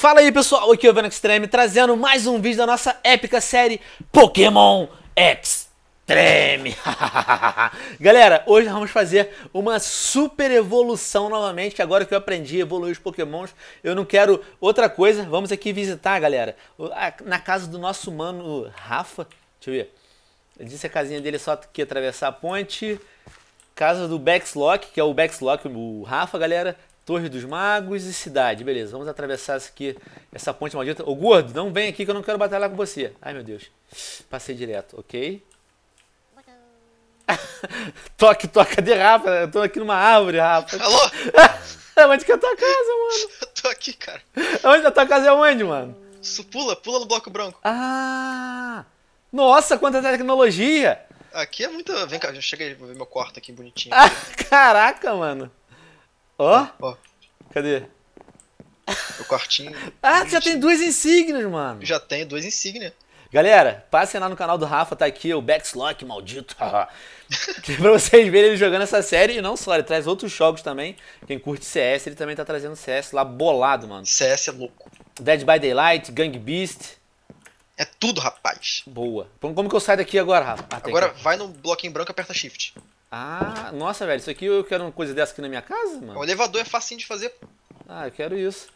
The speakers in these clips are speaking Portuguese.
Fala aí pessoal, aqui é o Venom Extreme trazendo mais um vídeo da nossa épica série Pokémon Extreme. Galera, hoje vamos fazer uma super evolução novamente, que agora que eu aprendi a evoluir os Pokémons, eu não quero outra coisa. Vamos aqui visitar, galera, na casa do nosso mano Rafa. Deixa eu ver. Ele disse a casinha dele é só que atravessar a ponte. Casa do Bexlock, que é o Bexlock, o Rafa, galera. Torre dos Magos e cidade. Beleza, vamos atravessar essa aqui, essa ponte maldita. Ô, gordo, não vem aqui que eu não quero batalhar com você. Ai, meu Deus. Passei direto, ok? Toque, toca. Cadê, Rafa? Eu tô aqui numa árvore, Rafa. Alô? onde que é a tua casa, mano? Eu tô aqui, cara. Onde a tua casa é onde, mano? Isso pula, pula no bloco branco. Ah! Nossa, quanta tecnologia! Aqui é muita. Vem cá, já cheguei, vou ver meu quarto aqui bonitinho. Ah, caraca, mano. Ó. Cadê? O quartinho. ah, você já tem duas insígnias, mano. Já tem duas insígnias. Galera, passem lá no canal do Rafa, tá aqui o Backslock, maldito. pra vocês verem ele jogando essa série e não só, ele traz outros jogos também. Quem curte CS, ele também tá trazendo CS lá bolado, mano. CS é louco. Dead by Daylight, Gang Beast. É tudo, rapaz. Boa. Como que eu saio daqui agora, Rafa? Ah, agora vai no bloquinho branco e aperta Shift. Ah, nossa, velho, isso aqui eu quero uma coisa dessa aqui na minha casa, mano. O elevador é facinho de fazer. Ah, eu quero isso.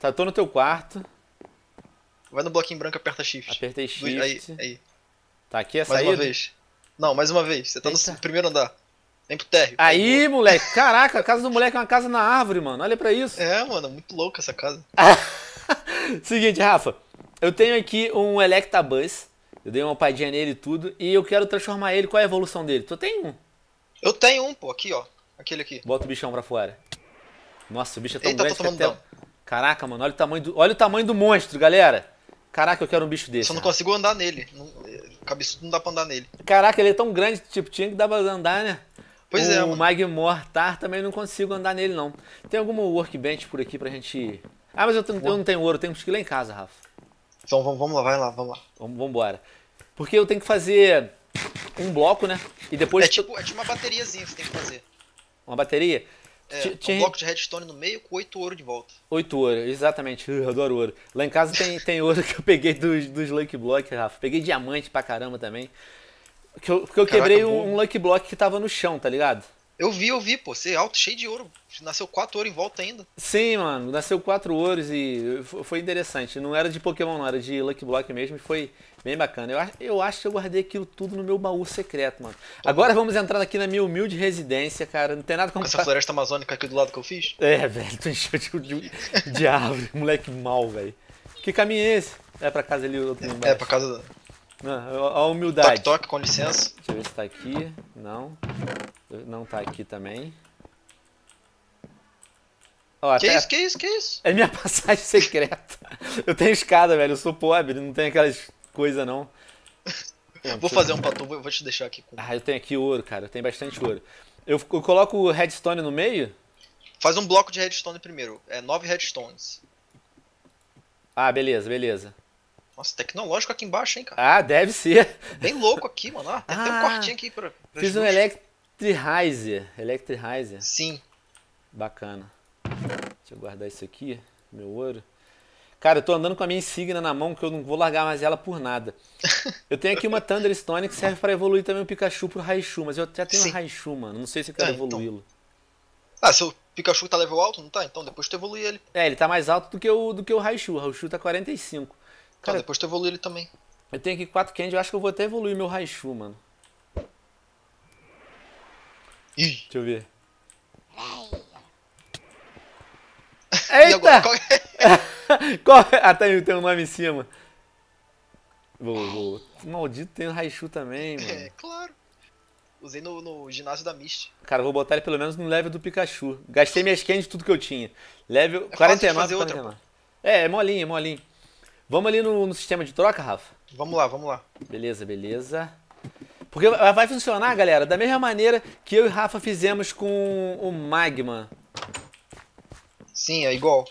Tá, tô no teu quarto. Vai no bloquinho branco, aperta shift. Apertei shift. Aí, aí. Tá, aqui a mais saída? Mais uma vez. Não, mais uma vez. Você tá Eita. no primeiro andar. Vem pro térreo. Aí, moleque. Caraca, a casa do moleque é uma casa na árvore, mano. Olha pra isso. É, mano, muito louca essa casa. Seguinte, Rafa. Eu tenho aqui um Electabuzz. Eu dei uma padinha nele e tudo. E eu quero transformar ele. Qual é a evolução dele? Tu tem um? Eu tenho um, pô, aqui, ó. Aquele aqui. Bota o bichão pra fora. Nossa, o bicho é tão Eita, grande que até... Caraca, mano, olha o, tamanho do... olha o tamanho do monstro, galera. Caraca, eu quero um bicho desse. Só não cara. consigo andar nele. Não... É, cabeçudo não dá pra andar nele. Caraca, ele é tão grande, tipo, tinha que dar pra andar, né? Pois o é, O Magmortar também não consigo andar nele, não. Tem algum workbench por aqui pra gente... Ah, mas eu, tenho, eu não tenho ouro, eu tenho que ir lá em casa, Rafa. Então vamos, vamos lá, vai lá, vamos lá. Vamos, vamos embora. Porque eu tenho que fazer um bloco, né? E depois. É tipo, é tipo uma bateriazinha que você tem que fazer. Uma bateria? É, um bloco de redstone no meio com oito ouro de volta. Oito ouro, exatamente. Eu adoro ouro. Lá em casa tem, tem ouro que eu peguei dos, dos Lucky Block, Rafa. Peguei diamante pra caramba também. Que eu, porque eu Caraca, quebrei um Lucky Block que tava no chão, tá ligado? Eu vi, eu vi, pô. Você é alto, cheio de ouro. Nasceu quatro ouro em volta ainda. Sim, mano. Nasceu quatro ouros e foi interessante. Não era de Pokémon, não. Era de Lucky Block mesmo e foi bem bacana. Eu, eu acho que eu guardei aquilo tudo no meu baú secreto, mano. Tô tá Agora bom. vamos entrar aqui na minha humilde residência, cara. Não tem nada como... essa floresta amazônica aqui do lado que eu fiz? É, velho. Tu encheu de, de, de árvore. Moleque mal, velho. Que caminho é esse? É pra casa ali, outro é, É, pra casa... Ah, a humildade. Toque, toque, com licença. Deixa eu ver se tá aqui. Não. Não tá aqui também. Ó, que até... isso, que isso, que isso? É minha passagem secreta. eu tenho escada, velho. Eu sou pobre, não tem aquelas coisas, não. Bom, vou fazer um um pato, vou te deixar aqui. Com... Ah, eu tenho aqui ouro, cara. Eu tenho bastante ouro. Eu, eu coloco o redstone no meio? Faz um bloco de redstone primeiro. É nove redstones. Ah, beleza, beleza. Nossa, tecnológico aqui embaixo, hein, cara? Ah, deve ser. Bem louco aqui, mano. Ah, tem ah, até um quartinho aqui pra. pra fiz um Electriheiser. Electriheiser. Sim. Bacana. Deixa eu guardar isso aqui, meu ouro. Cara, eu tô andando com a minha insígnia na mão que eu não vou largar mais ela por nada. Eu tenho aqui uma Thunderstone que serve para evoluir também o Pikachu pro Raichu, mas eu já tenho Sim. um Raichu, mano. Não sei se eu quero ah, evoluí-lo. Então... Ah, seu Pikachu tá level alto, não tá? Então depois tu evolui ele. É, ele tá mais alto do que o, do que o Raichu. O Raichu tá 45. Cara, depois tu evolui ele também. Eu tenho aqui quatro candy, eu acho que eu vou até evoluir meu Raichu, mano. Ih. Deixa eu ver. Eita! Até Qual... É? É? Ah, tá tem um nome em cima. Vou, vou. Maldito tem o Raichu também, é, mano. É, claro. Usei no, no ginásio da Mist. Cara, vou botar ele pelo menos no level do Pikachu. Gastei minhas candy tudo que eu tinha. Level é 49, 49. Outra, é, é molinho, é molinho. Vamos ali no, no sistema de troca, Rafa? Vamos lá, vamos lá. Beleza, beleza. Porque vai funcionar, galera, da mesma maneira que eu e Rafa fizemos com o Magma. Sim, é igual.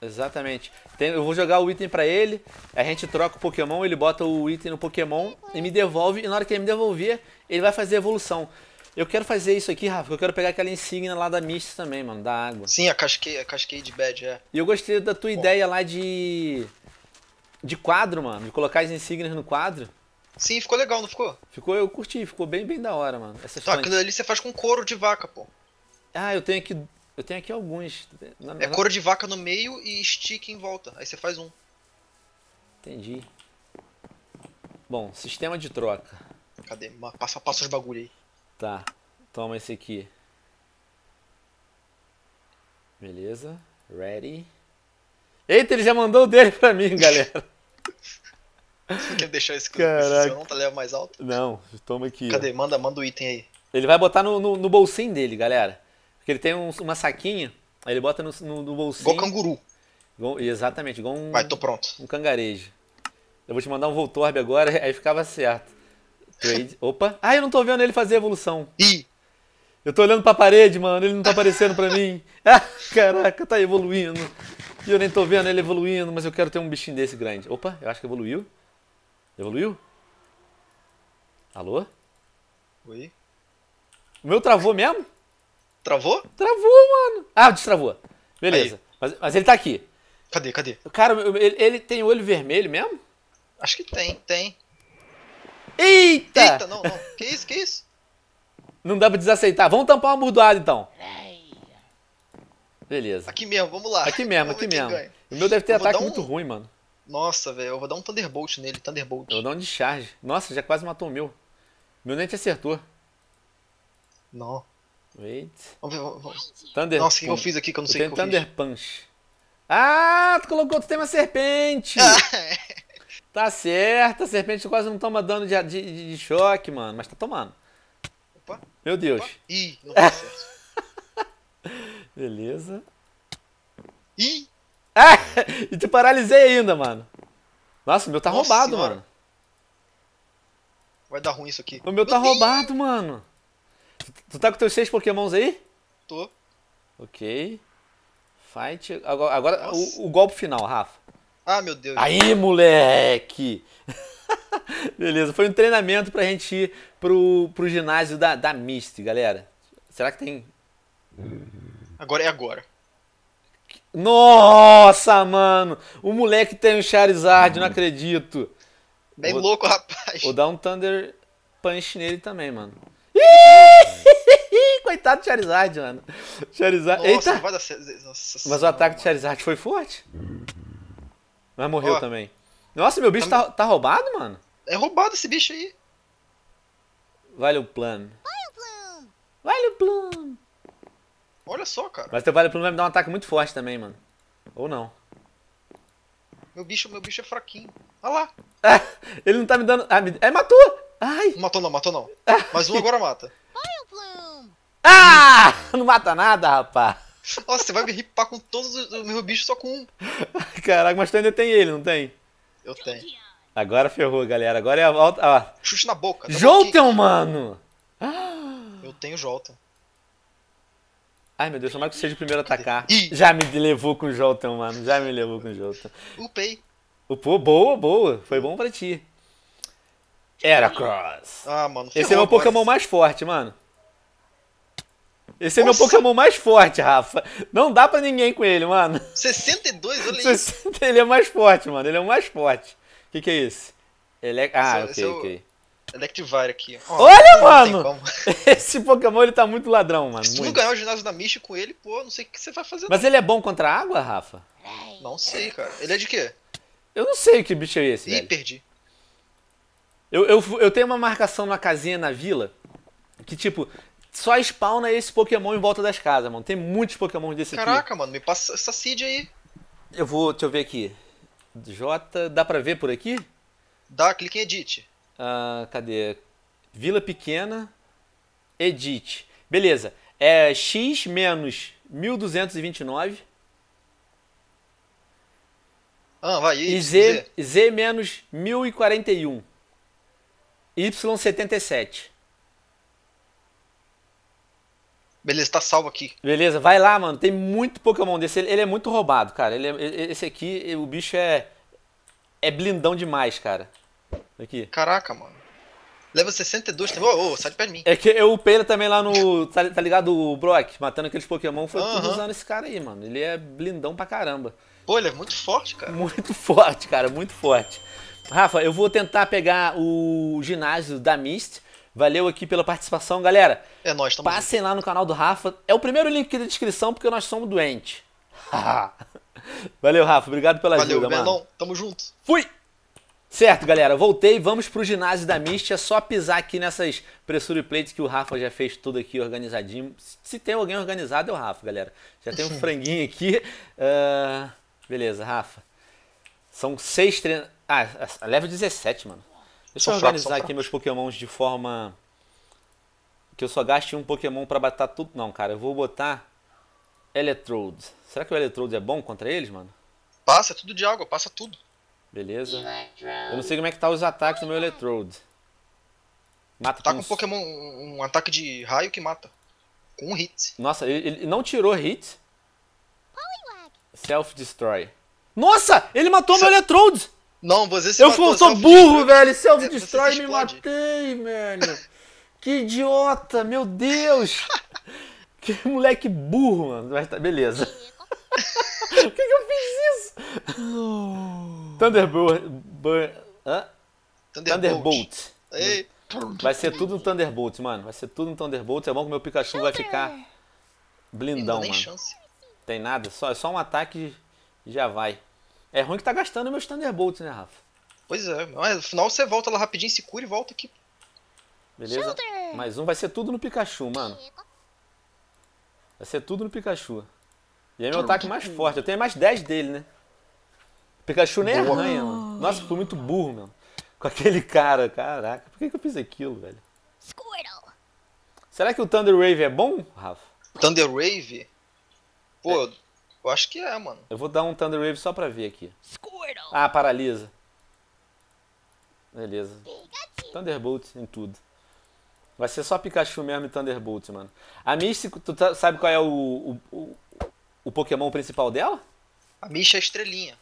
Exatamente. Tem, eu vou jogar o item pra ele, a gente troca o Pokémon, ele bota o item no Pokémon e me devolve. E na hora que ele me devolver, ele vai fazer a evolução. Eu quero fazer isso aqui, Rafa, eu quero pegar aquela insígnia lá da Mist também, mano, da água. Sim, a Cascade, a Cascade Bad, é. E eu gostei da tua Bom. ideia lá de de quadro, mano, de colocar as insígnias no quadro. Sim, ficou legal, não ficou? Ficou, eu curti, ficou bem, bem da hora, mano. Essas tá, aquilo ali você faz com couro de vaca, pô. Ah, eu tenho aqui, eu tenho aqui alguns. é couro de vaca no meio e stick em volta. Aí você faz um. Entendi. Bom, sistema de troca. Cadê? Passa, passa os bagulho aí. Tá. Toma esse aqui. Beleza. Ready. Eita, ele já mandou o dele pra mim, galera. Você quer deixar isso Caraca. não, tá leva mais alto? Não, toma aqui. Cadê? Manda, manda o item aí. Ele vai botar no, no, no bolsinho dele, galera. Porque ele tem um, uma saquinha, aí ele bota no, no, no bolsinho. Igual canguru. Igual, exatamente, igual um. Vai, tô pronto. Um cangarejo. Eu vou te mandar um Voltorb agora, aí ficava certo. Trade. Opa. Ah, eu não tô vendo ele fazer evolução. Ih! Eu tô olhando pra parede, mano. Ele não tá aparecendo pra mim. Ah, caraca, tá evoluindo. E eu nem tô vendo ele evoluindo, mas eu quero ter um bichinho desse grande. Opa, eu acho que evoluiu. Evoluiu? Alô? Oi? O meu travou mesmo? Travou? Travou, mano. Ah, destravou. Beleza. Mas, mas, ele tá aqui. Cadê, cadê? O Cara, ele, ele tem olho vermelho mesmo? Acho que tem, tem. Eita! Eita, não, não. Que isso, que isso? Não dá pra desaceitar. Vamos tampar uma burdoada então. Beleza. Aqui mesmo, vamos lá. Aqui mesmo, aqui mesmo. Ganha. O meu deve ter eu ataque um... muito ruim, mano. Nossa, velho, eu vou dar um Thunderbolt nele, Thunderbolt. Eu vou dar um discharge. Nossa, já quase matou o meu. Meu nem te acertou. Não. Wait. Vamos ver, vamos. Thunder Nossa, o que eu fiz aqui que eu não eu sei o que eu Thunder fiz. Punch. Ah, tu colocou, tu tem uma serpente. Ah, tá certo, a serpente quase não toma dano de, de, de choque, mano. Mas tá tomando. Opa. Meu Deus. Opa. Ih, não deu tá certo. Beleza. Ih! Ah! E te paralisei ainda, mano. Nossa, o meu tá Nossa roubado, senhora. mano. Vai dar ruim isso aqui. O meu tá roubado, mano. Tu, tu tá com teus seis pokémons aí? Tô. Ok. Fight. Agora, agora o, o, golpe final, Rafa. Ah, meu Deus. Aí, moleque! Beleza, foi um treinamento pra gente ir pro, pro ginásio da, da Mist, galera. Será que tem. Agora é agora. Nossa, mano! O moleque tem um Charizard, não acredito. Bem vou, louco, rapaz. Vou dar um Thunder Punch nele também, mano. Coitado do Charizard, mano. Charizard. Nossa, Eita! Dar... Nossa, Mas o ataque do Charizard foi forte. Mas morreu Ó, também. Nossa, meu bicho tá... tá, tá roubado, mano. É roubado esse bicho aí. Vale o plano. Vale o plano. Vale o plano. Olha só, cara. Mas teu Vale Plume vai me dar um ataque muito forte também, mano. Ou não. Meu bicho, meu bicho é fraquinho. Olha lá. Ah, ele não tá me dando... Ah, me... É, matou! Ai! Matou não, matou não. Ah. Mas um agora mata. Ah! Não mata nada, rapaz. Nossa, você vai me ripar com todos os meus bichos só com um. Caraca, mas tu ainda tem ele, não tem? Eu tenho. Agora ferrou, galera. Agora é a volta. Chute na boca. Tá Jolteon, mano! Eu tenho Jolteon. Ai, meu Deus, tomara que seja o primeiro a atacar. Já me levou com o Jolton, mano. Já me levou com o Jolton. Upei. Upo, boa, boa. Foi bom pra ti. Era Cross. Ah, mano. Esse é meu Pokémon mais forte, mano. Esse é Nossa. meu Pokémon mais forte, Rafa. Não dá pra ninguém com ele, mano. 62? Olha isso. ele é mais forte, mano. Ele é o mais forte. O que, que é isso? Ele é... Ah, esse, é ok, esse é ok. Electivire é aqui. Olha, mano! Esse Pokémon ele tá muito ladrão, mano. Se tu ganhar o ginásio da Misty com ele, pô, não sei o que você vai fazer. Mas não. ele é bom contra a água, Rafa? Não sei, cara. Ele é de quê? Eu não sei que bicho é esse. Ih, velho. perdi. Eu, eu, eu tenho uma marcação na casinha na vila que, tipo, só spawna esse Pokémon em volta das casas, mano. Tem muitos Pokémon desse Caraca, tipo. aqui. Caraca, mano, me passa essa seed aí. Eu vou, deixa eu ver aqui. J, dá pra ver por aqui? Dá, clique em edit. Uh, cadê? Vila Pequena, Edit. Beleza. É x menos 1229. Ah, vai, y, e Z, Z. Z menos 1041. Y77. Beleza, tá salvo aqui. Beleza, vai lá, mano. Tem muito Pokémon desse. Ele, ele é muito roubado, cara. Ele é, esse aqui, o bicho é. É blindão demais, cara. Aqui. Caraca, mano. Leva 62 também. Ô, ô, sai de perto de mim. É que eu upei ele também lá no. Tá, tá ligado? O Brock, matando aqueles Pokémon, foi uhum. tudo usando esse cara aí, mano. Ele é blindão pra caramba. Pô, ele é muito forte, cara. Muito forte, cara, muito forte. Rafa, eu vou tentar pegar o ginásio da Mist. Valeu aqui pela participação, galera. É nós também. Passem lá no canal do Rafa. É o primeiro link aqui da descrição, porque nós somos doentes. Valeu, Rafa. Obrigado pela Valeu, ajuda, Melon. mano. Valeu, Tamo junto. Fui! Certo, galera, voltei, vamos pro ginásio da Misty, é só pisar aqui nessas pressure plates que o Rafa já fez tudo aqui organizadinho. Se tem alguém organizado, é o Rafa, galera. Já tem um franguinho aqui. Uh, beleza, Rafa. São seis treinos... Ah, é level 17, mano. Deixa eu organizar fraco, aqui fraco. meus pokémons de forma... Que eu só gaste um pokémon para bater tudo. Não, cara, eu vou botar Electrode. Será que o Electrode é bom contra eles, mano? Passa, é tudo de água, passa tudo. Beleza? Eu não sei como é que tá os ataques do meu Electrode. Mata tá com um Pokémon, um ataque de raio que mata. Com um hit. Nossa, ele, ele não tirou hit. Self-destroy. Nossa! Ele matou Se... meu Electrode! Não, você se Eu matou, sou burro, velho! Self-destroy me matei, velho! que idiota! Meu Deus! que moleque burro, mano. Tá, beleza. É Por que, que eu fiz isso? Thunderbolt. Thunderbolt. Vai ser tudo no Thunderbolt, mano. Vai ser tudo no Thunderbolt. É bom que meu Pikachu vai ficar blindão, mano. Chance. Tem nada, só, é só um ataque e já vai. É ruim que tá gastando meus Thunderbolts, né, Rafa? Pois é, mas no final você volta lá rapidinho, se cura e volta aqui. Beleza? Mais um, vai ser tudo no Pikachu, mano. Vai ser tudo no Pikachu. E aí meu ataque mais forte, eu tenho mais 10 dele, né? Pikachu nem Boa. arranha, mano. Nossa, eu fui muito burro, mano. Com aquele cara, caraca. Por que, que eu fiz aquilo, velho? Squirtle. Será que o Thunder Wave é bom, Rafa? Thunder Wave? Pô, é. eu acho que é, mano. Eu vou dar um Thunder Wave só pra ver aqui. Squirtle. Ah, paralisa. Beleza. Thunderbolt em tudo. Vai ser só Pikachu mesmo e Thunderbolt, mano. A Misty, tu tá, sabe qual é o, o, o, o Pokémon principal dela? A Misty é a estrelinha.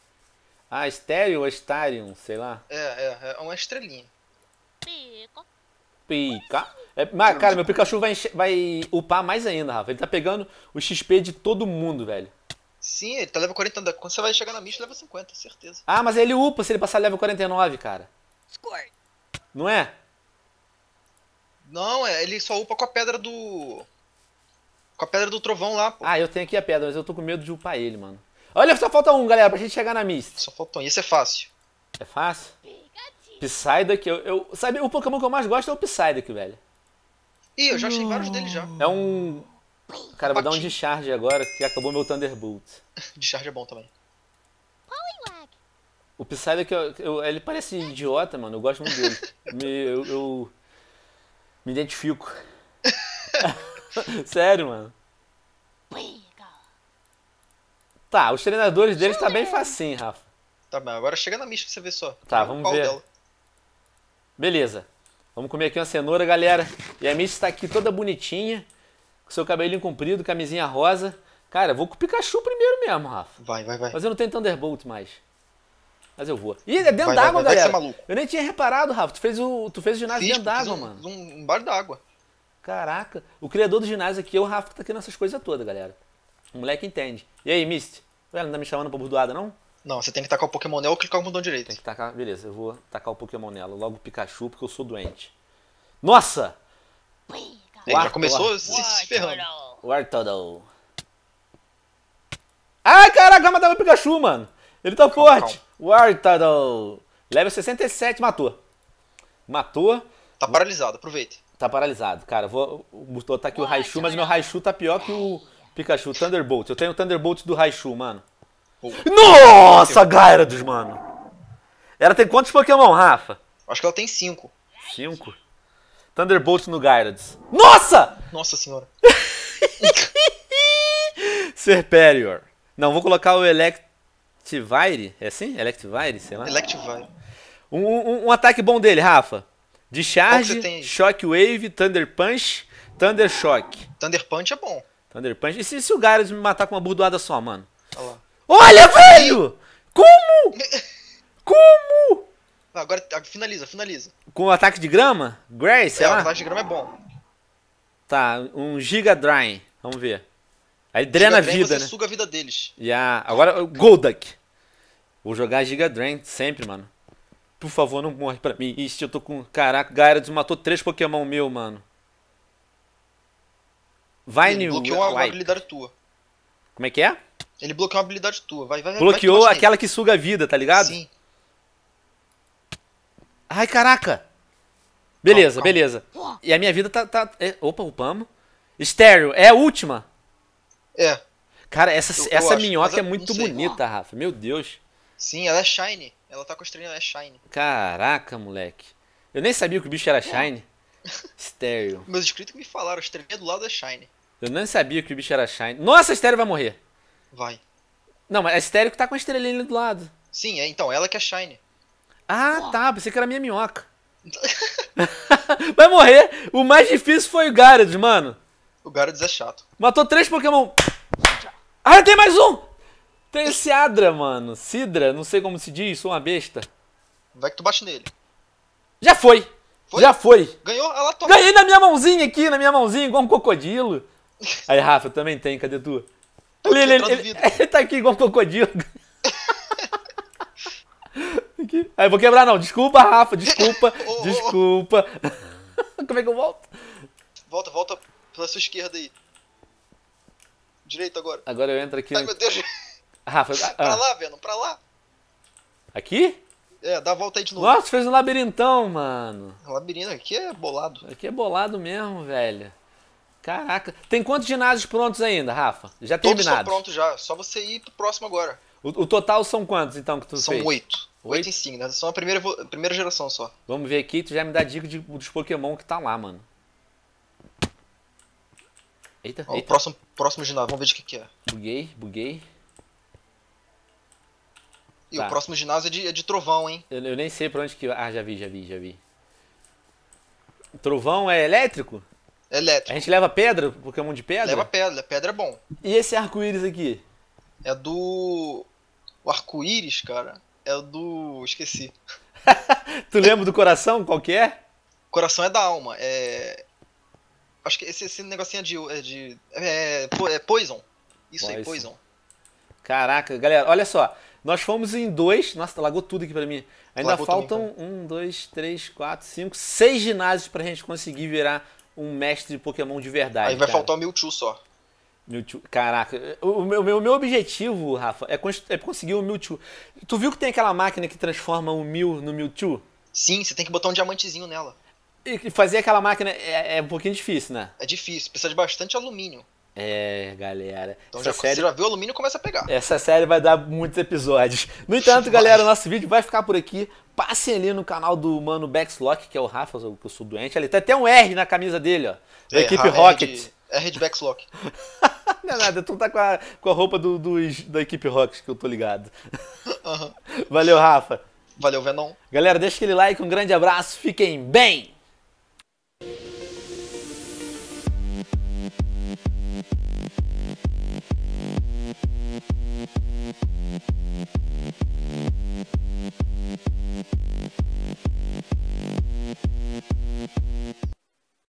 Ah, estéreo ou estarium, sei lá. É, é, é uma estrelinha. Pica. Pica. É, mas, cara, meu Pikachu vai, vai upar mais ainda, Rafa. Ele tá pegando o XP de todo mundo, velho. Sim, ele tá level 40. Quando você vai chegar na Mist, leva 50, certeza. Ah, mas ele upa se ele passar level 49, cara. Score. Não é? Não, é, ele só upa com a pedra do. Com a pedra do trovão lá, pô. Ah, eu tenho aqui a pedra, mas eu tô com medo de upar ele, mano. Olha, só falta um, galera, pra gente chegar na mista. Só falta um. Isso é fácil. É fácil? Psyduck, eu, eu. Sabe, o Pokémon que eu mais gosto é o Psyduck, velho. Ih, eu já achei vários dele já. É um. Cara, vou dar um discharge agora, que acabou meu Thunderbolt. discharge é bom também. O Psyduck, eu, eu, ele parece idiota, mano. Eu gosto muito dele. me, eu, eu, me identifico. Sério, mano. Tá, os treinadores deles tá bem facinho, Rafa. Tá bom, agora chega na mista pra você ver só. Tá, vamos ver. Dela. Beleza. Vamos comer aqui uma cenoura, galera. E a Misty tá aqui toda bonitinha, com seu cabelinho comprido, camisinha rosa. Cara, vou com o Pikachu primeiro mesmo, Rafa. Vai, vai, vai. Mas eu não tenho Thunderbolt mais. Mas eu vou. Ih, é dentro d'água, é galera. Vai eu nem tinha reparado, Rafa. Tu fez o, tu fez o ginásio Fiz, dentro d'água, um, mano. Um, um bar d'água. Caraca. O criador do ginásio aqui é o Rafa que tá aqui nessas coisas todas, galera. O moleque entende. E aí, Mist? Ué, não tá me chamando pra burdoada, não? Não, você tem que tacar o Pokémon nela ou clicar o botão direito. Tem que tacar, beleza, eu vou tacar o Pokémon nela. Logo o Pikachu, porque eu sou doente. Nossa! Ele já começou War... se, se ferrando. Wartortle. Ai, caraca, matava tá o Pikachu, mano. Ele tá calma, forte. Wartortle. Level 67, matou. Matou. Tá paralisado, aproveita. Tá paralisado, cara. Vou, botar Burtou tá aqui o Raichu, mas meu Raichu tá pior que o Pikachu, Thunderbolt. Eu tenho o Thunderbolt do Raichu, mano. Oh. Nossa, Gyarados, mano. Ela tem quantos Pokémon, Rafa? Acho que ela tem cinco. Cinco? Thunderbolt no Gyarados. Nossa! Nossa senhora. Serperior. Não, vou colocar o Electivire. É assim? Electivire, sei lá. Electivire. Um, um, um ataque bom dele, Rafa. Discharge, Shockwave, Thunder Punch, Thunder Shock. Thunder Punch é bom. Thunder Punch. E se, se o Gyarados me matar com uma burdoada só, mano? Olha, Olha velho! Como? Como? agora finaliza, finaliza. Com o ataque de grama? Grace, é, o ataque de grama é bom. Tá, um Giga Drain. Vamos ver. Aí drena a vida, Drain, né? suga a vida deles. a, Agora, Golduck. Vou jogar Giga Drain sempre, mano. Por favor, não morre pra mim. Ixi, eu tô com... Caraca, Gyarados matou três Pokémon meu, mano. Vai Ele bloqueou uma, habilidade tua. Como é que é? Ele bloqueou uma habilidade tua. Vai, vai, bloqueou vai aquela que suga a vida, tá ligado? Sim. Ai, caraca. Beleza, calma, beleza. E a minha vida tá... tá é, opa, upamos. Estéreo, é a última? É. Cara, essa, eu, essa minhoca é muito bonita, Rafa. Meu Deus. Sim, ela é shiny. Ela tá com estrelinha, ela é shiny. Caraca, moleque. Eu nem sabia que o bicho era é. shiny. Stereo. Meus inscritos me falaram, a estrelinha do lado é Shine. Eu nem sabia que o bicho era Shine. Nossa, a Stereo vai morrer. Vai. Não, mas a Stereo que tá com a estrelinha do lado. Sim, é, então, ela que é Shine. Ah, oh. tá. Pensei que era minha minhoca. vai morrer. O mais difícil foi o Gyarados, mano. O Gyarados é chato. Matou três Pokémon. Ah, tem mais um! Tem esse Adra, mano. Sidra, não sei como se diz, sou uma besta. Vai que tu bate nele. Já foi! Foi? Já foi. Ganhou? Ela tomou. Ganhei na minha mãozinha aqui, na minha mãozinha, igual um crocodilo. Aí, Rafa, eu também tenho, cadê tu? Ele, ele, ele, ele, ele tá aqui igual um crocodilo. aqui. Aí, vou quebrar não. Desculpa, Rafa, desculpa, oh, desculpa. Oh. Como é que eu volto? Volta, volta pela sua esquerda aí. Direito agora. Agora eu entro aqui. Ai, meu Deus. Rafa, ah, pra lá, Venom, pra lá. Aqui? É, dá a volta aí de novo. Nossa, fez um labirintão, mano. Labirinto aqui é bolado. Aqui é bolado mesmo, velho. Caraca. Tem quantos ginásios prontos ainda, Rafa? Já terminado? terminados? Todos prontos já. Só você ir pro próximo agora. O, o, total são quantos, então, que tu são fez? Oito. Oito, oito né? São a primeira, a primeira geração só. Vamos ver aqui. Tu já me dá dica de, dos Pokémon que tá lá, mano. Eita, Ó, eita. O próximo, próximo ginásio. Vamos ver de que que é. Buguei, buguei. E tá. o próximo ginásio é de, é de trovão, hein? Eu, eu, nem sei pra onde que. Ah, já vi, já vi, já vi. Trovão é elétrico? elétrico. A gente leva pedra é caminho de pedra? Leva pedra, pedra é bom. E esse arco-íris aqui? É do. O arco-íris, cara, é do. Esqueci. tu lembra do coração? Qual que é? Coração é da alma. É. Acho que esse, esse negocinho é de. É, de... É, é, é Poison. Isso poison. aí, Poison. Caraca, galera, olha só. Nós fomos em dois. Nossa, lagou tudo aqui para mim. Ainda lagou faltam também, então. um, dois, três, quatro, cinco, seis ginásios pra gente conseguir virar um mestre de Pokémon de verdade. Aí vai cara. faltar o Mewtwo só. Mewtwo. Caraca, o meu, o meu objetivo, Rafa, é, é conseguir o Mewtwo. Tu viu que tem aquela máquina que transforma o Mew no Mewtwo? Sim, você tem que botar um diamantezinho nela. E fazer aquela máquina é, é um pouquinho difícil, né? É difícil, precisa de bastante alumínio. É, galera. Então essa já, série... você já viu o alumínio começa a pegar. Essa série vai dar muitos episódios. No entanto, galera, nosso vídeo vai ficar por aqui. Passem ali no canal do Mano Backslock, que é o Rafa, que eu sou doente. Ali tem tá até um R na camisa dele, ó. Da é, equipe Rocket. R de, R de Backslock. Não é nada, tu tá com a, com a roupa do, do, da equipe Rocket, que eu tô ligado. Uhum. Valeu, Rafa. Valeu, Venom. Galera, deixa aquele like, um grande abraço, fiquem bem!